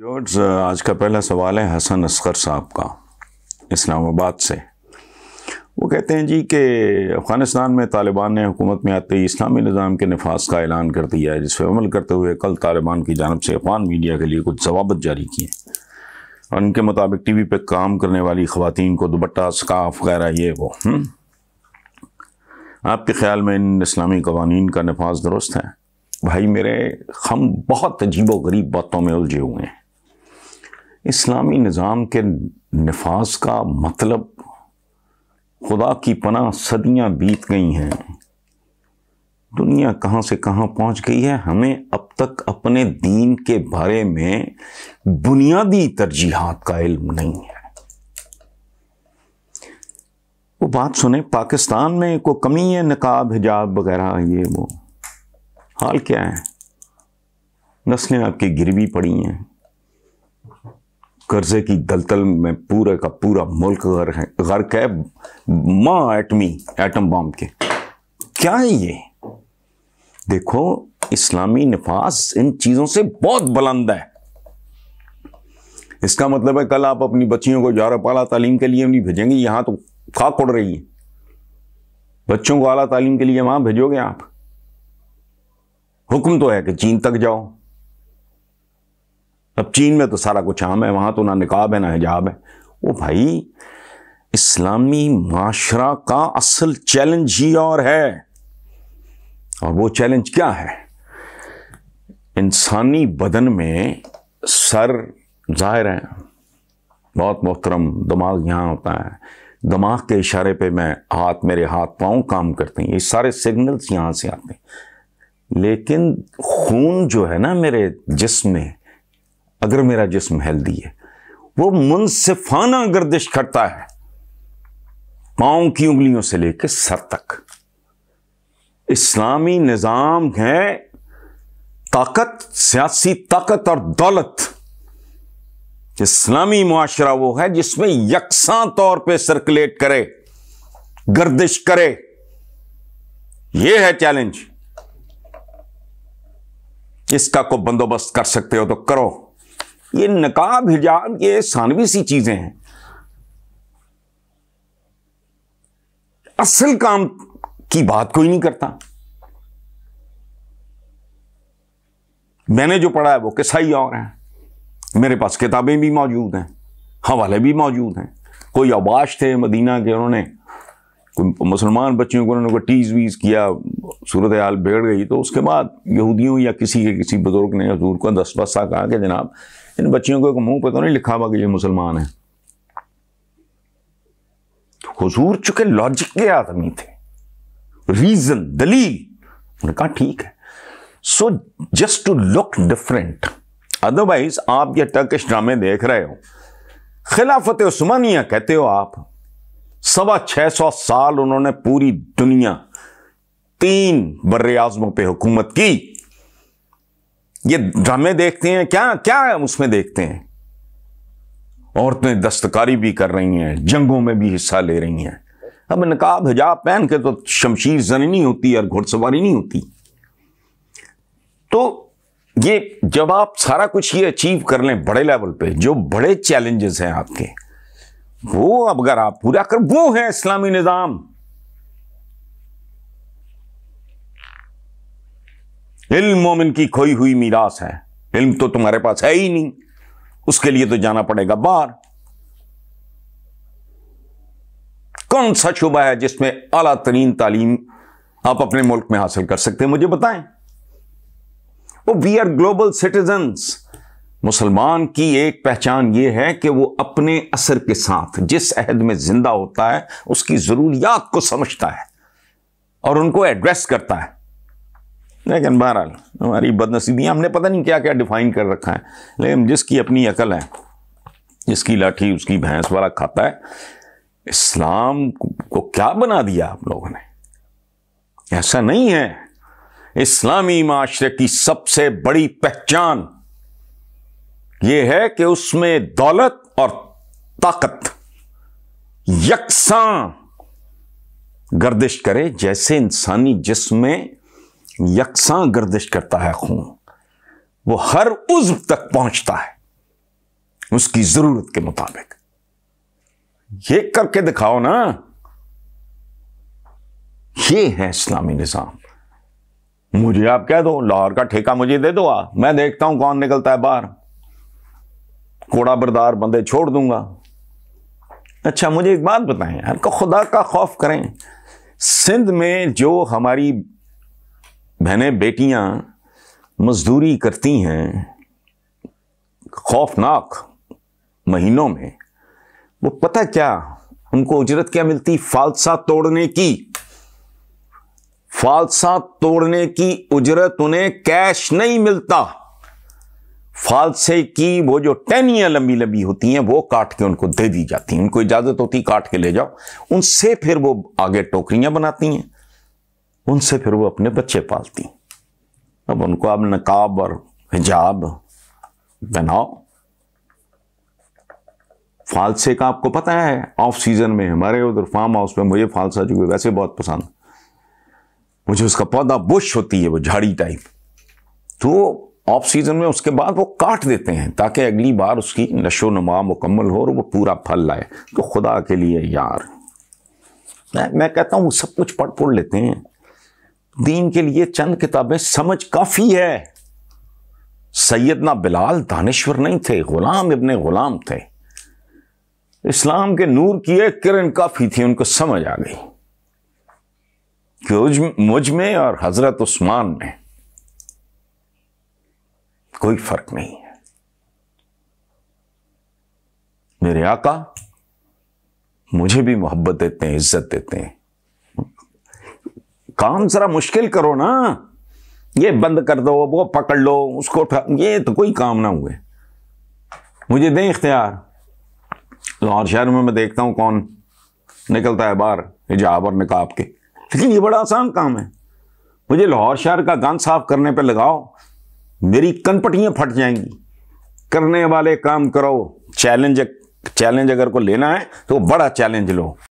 Yours uh, आज का पहला सवाल है हसन असगर साहब का इस्लामाबाद से वो कहते हैं जी कि अफ़गानिस्तान में तालिबान ने हुकूमत में आते ही इस्लामी निज़ाम के नफाज का ऐलान कर दिया है जिस पर अमल करते हुए कल तालिबान की जानब से अफगान मीडिया के लिए कुछ जवाबत जारी किए और उनके मुताबिक टी वी पर काम करने वाली ख़वान को दुबट्टा स्काफ वगैरह ये वो हुँ? हम्म। आपके ख्याल में इन इस्लामी कवानीन का नफाज दुरुस्त है भाई मेरे हम बहुत अजीब व गरीब बातों में उलझे हुए हैं इस्लामी निज़ाम के नफाज का मतलब खुदा की पना सदियां बीत गई हैं दुनिया कहाँ से कहाँ पहुँच गई है हमें अब तक अपने दीन के बारे में बुनियादी तरजीहत का इल्म नहीं है वो बात सुने पाकिस्तान में को कमी है नकाब हिजाब वगैरह ये वो हाल क्या है नस्लें आपकी गिर भी पड़ी हैं कर्जे की दलदल में पूरे का पूरा मुल्क गर्क है गर्क है माँ एटमी एटम बॉम्ब के क्या है ये देखो इस्लामी नफाज इन चीज़ों से बहुत बुलंद है इसका मतलब है कल आप अपनी बच्चियों को जार पाला तालीम के लिए नहीं भेजेंगे यहां तो खाक उड़ रही है बच्चों को आला तालीम के लिए वहां भेजोगे आप हुक्म तो है कि चीन तक जाओ अब चीन में तो सारा कुछ आम है वहां तो ना निकाब है ना हिजाब है वो भाई इस्लामी माशरा का असल चैलेंज ही और है और वो चैलेंज क्या है इंसानी बदन में सर जाहिर है बहुत मोहतरम दिमाग यहाँ होता है दिमाग के इशारे पे मैं हाथ मेरे हाथ पांव काम करते हैं ये सारे सिग्नल्स यहाँ से आते हैं लेकिन खून जो है ना मेरे जिसम में अगर मेरा जिसम हेल्दी है वो मुनसिफाना गर्दिश करता है पाओ की उंगलियों से लेकर सर तक इस्लामी निज़ाम है ताकत सियासी ताकत और दौलत इस्लामी माशरा वो है जिसमें यकसा तौर पे सर्कुलेट करे गर्दिश करे यह है चैलेंज इसका को बंदोबस्त कर सकते हो तो करो ये नकाब हिजाब ये सानवी सी चीज़ें हैं असल काम की बात कोई नहीं करता मैंने जो पढ़ा है वो किस्सा ही और है मेरे पास किताबें भी मौजूद हैं हवाले भी मौजूद हैं कोई अबाश थे मदीना के उन्होंने मुसलमान बच्चियों को उन्होंने टीज वीज किया सूरत हाल बिगड़ गई तो उसके बाद यहूदियों या किसी के किसी बुज़ुर्ग ने हजूर को दस बस्सा कहा कि जनाब इन बच्चियों को एक मुंह पर तो नहीं लिखा हुआ कि ये मुसलमान है तो हजूर चूंकि लॉजिक के आदमी थे रीजन दलील उन्होंने कहा ठीक है so just to look different otherwise आप ये टर्किश ड्रामे देख रहे हो खिलाफत उस्मानिया कहते हो आप सवा छह सौ साल उन्होंने पूरी दुनिया तीन बर आजमों पर हुकूमत की ये ड्रामे देखते हैं क्या क्या है उसमें देखते हैं औरतें दस्तकारी भी कर रही हैं जंगों में भी हिस्सा ले रही हैं अब नकाब हिजाब पहन के तो शमशीर जनी नहीं होती और घुड़सवारी नहीं होती तो ये जब आप सारा कुछ ये अचीव कर लें बड़े लेवल पे जो बड़े चैलेंजेस हैं आपके वो अगर आप पूरा कर वो है इस्लामी निज़ाम इल्म मोमिन की खोई हुई मीरास है इल्म तो तुम्हारे पास है ही नहीं उसके लिए तो जाना पड़ेगा बाहर कौन सा शुबा है जिसमें अला तरीन तालीम आप अपने मुल्क में हासिल कर सकते हैं मुझे बताएं वो वी आर ग्लोबल सिटीजन्स मुसलमान की एक पहचान यह है कि वो अपने असर के साथ जिस अहद में जिंदा होता है उसकी ज़रूरियात को समझता है और उनको एड्रेस करता है लेकिन बहरहाल हमारी बदनसीबियाँ हमने पता नहीं क्या क्या डिफाइन कर रखा है लेकिन जिसकी अपनी अकल है जिसकी लाठी उसकी भैंस वाला खाता है इस्लाम को क्या बना दिया आप लोगों ने ऐसा नहीं है इस्लामी माशरे की सबसे बड़ी पहचान यह है कि उसमें दौलत और ताकत यकसा गर्दिश करे जैसे इंसानी जिसमें यकसा गर्दिश करता है खून वो हर उज्व तक पहुंचता है उसकी जरूरत के मुताबिक ये करके दिखाओ ना ये है इस्लामी निजाम मुझे आप कह दो लाहौर का ठेका मुझे दे दो आ मैं देखता हूं कौन निकलता है बाहर कोड़ा बरदार बंदे छोड़ दूंगा अच्छा मुझे एक बात बताएं यार को खुदा का खौफ करें सिंध में जो हमारी बहनें बेटियां मजदूरी करती हैं खौफनाक महीनों में वो पता क्या उनको उजरत क्या मिलती फालसा तोड़ने की फालसा तोड़ने की उजरत उन्हें कैश नहीं मिलता फालसे की वो जो टहनियाँ लंबी लंबी होती हैं वो काट के उनको दे दी जाती हैं उनको इजाज़त होती काट के ले जाओ उनसे फिर वो आगे टोकरियां बनाती हैं उनसे फिर वो अपने बच्चे पालती हैं अब उनको आप नकाब और हिजाब बनाओ फालसे का आपको पता है ऑफ सीजन में हमारे उधर फार्म हाउस में मुझे फालसा जो है वैसे बहुत पसंद मुझे उसका पौधा बुश होती है वो झाड़ी टाइप तो ऑफ सीज़न में उसके बाद वो काट देते हैं ताकि अगली बार उसकी नशो नमा मुकम्मल हो और वो पूरा फल लाए तो खुदा के लिए यार मैं मैं कहता हूँ सब कुछ पढ़ पढ़ लेते हैं दीन के लिए चंद किताबें समझ काफ़ी है सैदना बिलाल दानश्वर नहीं थे गुलाम इबन गुलाम थे इस्लाम के नूर की एक किरण काफ़ी थी उनको समझ आ गई मुझ में और हज़रत उस्मान में कोई फर्क नहीं है मेरे आका मुझे भी मोहब्बत देते हैं इज्जत देते हैं काम जरा मुश्किल करो ना ये बंद कर दो वो पकड़ लो उसको उठा ये तो कोई काम ना हुए मुझे दें इख्तियार लाहौर शहर में मैं देखता हूं कौन निकलता है बाहर हिजाब और निकाब के लेकिन ये बड़ा आसान काम है मुझे लाहौर शहर का गंद साफ करने पर लगाओ मेरी कनपटियाँ फट जाएंगी करने वाले काम करो चैलेंज चैलेंज अगर को लेना है तो बड़ा चैलेंज लो